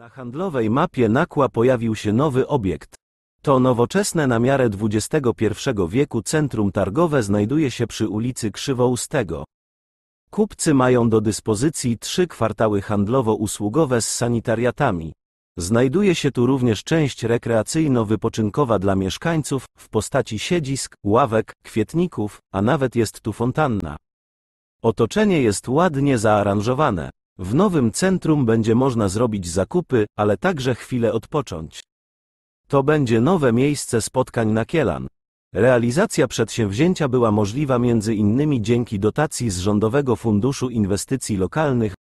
Na handlowej mapie Nakła pojawił się nowy obiekt. To nowoczesne na miarę XXI wieku centrum targowe znajduje się przy ulicy Krzywoustego. Kupcy mają do dyspozycji trzy kwartały handlowo-usługowe z sanitariatami. Znajduje się tu również część rekreacyjno-wypoczynkowa dla mieszkańców, w postaci siedzisk, ławek, kwietników, a nawet jest tu fontanna. Otoczenie jest ładnie zaaranżowane. W nowym centrum będzie można zrobić zakupy, ale także chwilę odpocząć. To będzie nowe miejsce spotkań na Kielan. Realizacja przedsięwzięcia była możliwa między innymi dzięki dotacji z Rządowego Funduszu Inwestycji Lokalnych